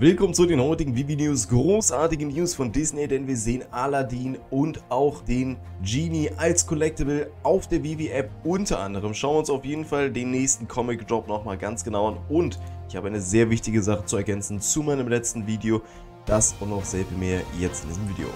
Willkommen zu den heutigen Vivi News. Großartige News von Disney, denn wir sehen Aladdin und auch den Genie als Collectible auf der Vivi App unter anderem. Schauen wir uns auf jeden Fall den nächsten Comic Drop nochmal ganz genau an und ich habe eine sehr wichtige Sache zu ergänzen zu meinem letzten Video. Das und noch sehr viel mehr jetzt in diesem Video.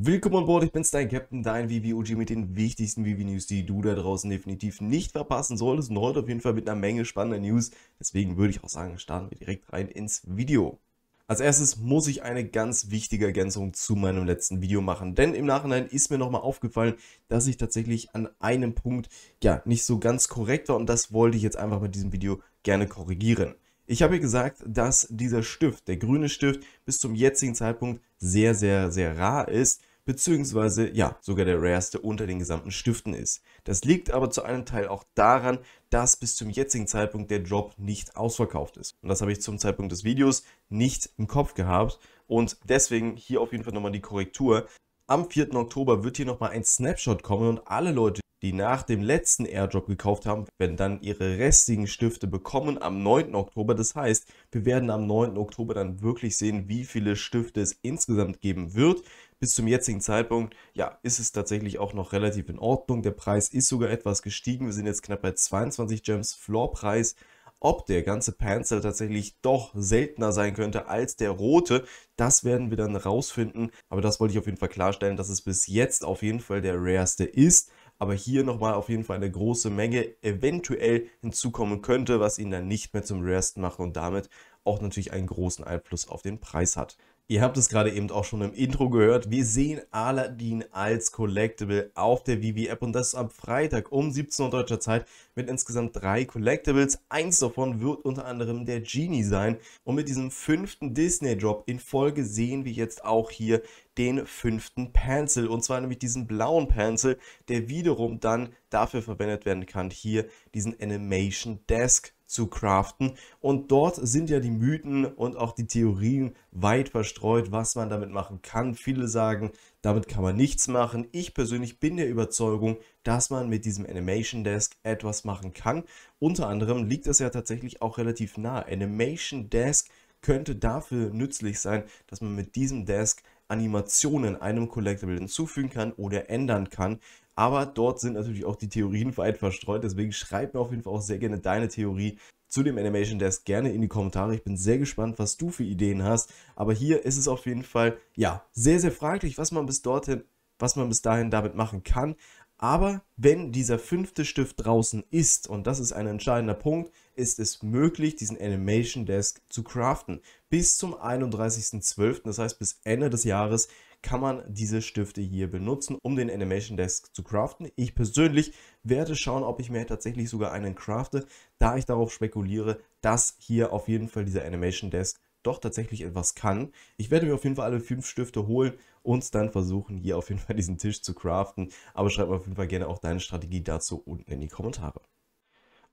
Willkommen an Bord, ich bin's, dein Captain, dein Vivi og mit den wichtigsten Vivi news die du da draußen definitiv nicht verpassen solltest und heute auf jeden Fall mit einer Menge spannender News. Deswegen würde ich auch sagen, starten wir direkt rein ins Video. Als erstes muss ich eine ganz wichtige Ergänzung zu meinem letzten Video machen, denn im Nachhinein ist mir nochmal aufgefallen, dass ich tatsächlich an einem Punkt ja nicht so ganz korrekt war und das wollte ich jetzt einfach mit diesem Video gerne korrigieren. Ich habe gesagt, dass dieser Stift, der grüne Stift, bis zum jetzigen Zeitpunkt sehr, sehr, sehr rar ist beziehungsweise ja, sogar der rareste unter den gesamten Stiften ist. Das liegt aber zu einem Teil auch daran, dass bis zum jetzigen Zeitpunkt der Drop nicht ausverkauft ist. Und das habe ich zum Zeitpunkt des Videos nicht im Kopf gehabt und deswegen hier auf jeden Fall nochmal die Korrektur. Am 4. Oktober wird hier nochmal ein Snapshot kommen und alle Leute, die nach dem letzten Airdrop gekauft haben, werden dann ihre restlichen Stifte bekommen am 9. Oktober. Das heißt, wir werden am 9. Oktober dann wirklich sehen, wie viele Stifte es insgesamt geben wird bis zum jetzigen Zeitpunkt, ja, ist es tatsächlich auch noch relativ in Ordnung. Der Preis ist sogar etwas gestiegen. Wir sind jetzt knapp bei 22 Gems Floorpreis. Ob der ganze Panzer tatsächlich doch seltener sein könnte als der rote, das werden wir dann rausfinden. Aber das wollte ich auf jeden Fall klarstellen, dass es bis jetzt auf jeden Fall der rareste ist aber hier nochmal auf jeden Fall eine große Menge eventuell hinzukommen könnte, was ihn dann nicht mehr zum Raresten macht und damit auch natürlich einen großen Einfluss auf den Preis hat. Ihr habt es gerade eben auch schon im Intro gehört. Wir sehen Aladdin als Collectible auf der Vivi-App und das am Freitag um 17 Uhr deutscher Zeit mit insgesamt drei Collectibles. Eins davon wird unter anderem der Genie sein. Und mit diesem fünften Disney-Drop in Folge sehen wir jetzt auch hier den fünften Pencil und zwar nämlich diesen blauen Pencil, der wiederum dann dafür verwendet werden kann, hier diesen Animation Desk zu craften. Und dort sind ja die Mythen und auch die Theorien weit verstreut, was man damit machen kann. Viele sagen, damit kann man nichts machen. Ich persönlich bin der Überzeugung, dass man mit diesem Animation Desk etwas machen kann. Unter anderem liegt es ja tatsächlich auch relativ nah. Animation Desk könnte dafür nützlich sein, dass man mit diesem Desk Animationen einem Collectible hinzufügen kann oder ändern kann. Aber dort sind natürlich auch die Theorien weit verstreut. Deswegen schreib mir auf jeden Fall auch sehr gerne deine Theorie zu dem Animation Desk gerne in die Kommentare. Ich bin sehr gespannt, was du für Ideen hast. Aber hier ist es auf jeden Fall, ja, sehr, sehr fraglich, was man bis dorthin, was man bis dahin damit machen kann. Aber wenn dieser fünfte Stift draußen ist, und das ist ein entscheidender Punkt, ist es möglich, diesen Animation Desk zu craften. Bis zum 31.12., das heißt bis Ende des Jahres, kann man diese Stifte hier benutzen, um den Animation Desk zu craften. Ich persönlich werde schauen, ob ich mir tatsächlich sogar einen crafte, da ich darauf spekuliere, dass hier auf jeden Fall dieser Animation Desk doch tatsächlich etwas kann. Ich werde mir auf jeden Fall alle fünf Stifte holen und dann versuchen, hier auf jeden Fall diesen Tisch zu craften. Aber schreib mir auf jeden Fall gerne auch deine Strategie dazu unten in die Kommentare.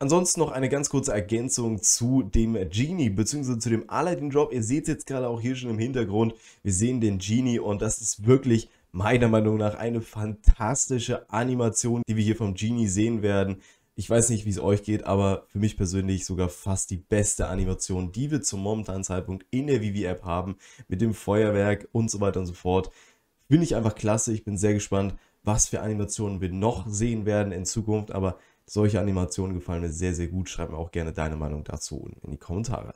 Ansonsten noch eine ganz kurze Ergänzung zu dem Genie bzw. zu dem Aladdin Drop. Ihr seht es jetzt gerade auch hier schon im Hintergrund. Wir sehen den Genie und das ist wirklich meiner Meinung nach eine fantastische Animation, die wir hier vom Genie sehen werden. Ich weiß nicht, wie es euch geht, aber für mich persönlich sogar fast die beste Animation, die wir zum momentanen Zeitpunkt in der Vivi-App haben, mit dem Feuerwerk und so weiter und so fort. Finde ich einfach klasse. Ich bin sehr gespannt, was für Animationen wir noch sehen werden in Zukunft, aber solche Animationen gefallen mir sehr, sehr gut. Schreib mir auch gerne deine Meinung dazu in die Kommentare.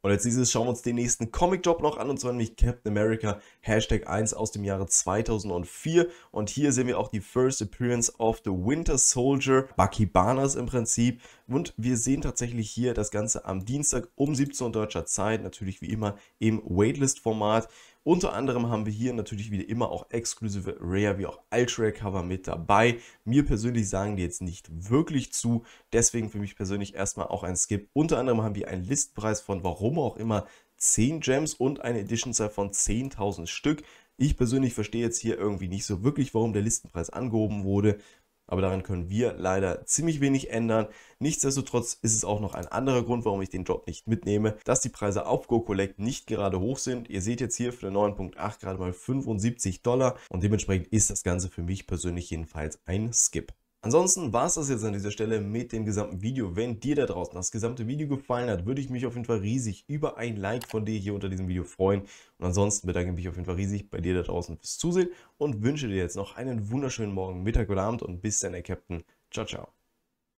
Und als dieses schauen wir uns den nächsten Comic-Drop noch an, und zwar nämlich Captain America Hashtag 1 aus dem Jahre 2004. Und hier sehen wir auch die First Appearance of the Winter Soldier, Bucky Barnes im Prinzip. Und wir sehen tatsächlich hier das Ganze am Dienstag um 17 Uhr deutscher Zeit, natürlich wie immer im Waitlist-Format. Unter anderem haben wir hier natürlich wieder immer auch exklusive Rare wie auch Ultra Rare Cover mit dabei. Mir persönlich sagen die jetzt nicht wirklich zu, deswegen für mich persönlich erstmal auch ein Skip. Unter anderem haben wir einen Listpreis von warum auch immer 10 Gems und eine Edition Zahl von 10.000 Stück. Ich persönlich verstehe jetzt hier irgendwie nicht so wirklich, warum der Listenpreis angehoben wurde aber daran können wir leider ziemlich wenig ändern. Nichtsdestotrotz ist es auch noch ein anderer Grund, warum ich den Drop nicht mitnehme, dass die Preise auf GoCollect nicht gerade hoch sind. Ihr seht jetzt hier für den 9.8 gerade mal 75 Dollar und dementsprechend ist das Ganze für mich persönlich jedenfalls ein Skip. Ansonsten war es das jetzt an dieser Stelle mit dem gesamten Video. Wenn dir da draußen das gesamte Video gefallen hat, würde ich mich auf jeden Fall riesig über ein Like von dir hier unter diesem Video freuen. Und ansonsten bedanke ich mich auf jeden Fall riesig bei dir da draußen fürs Zusehen und wünsche dir jetzt noch einen wunderschönen Morgen, Mittag oder Abend und bis dann, der Captain. Ciao, ciao.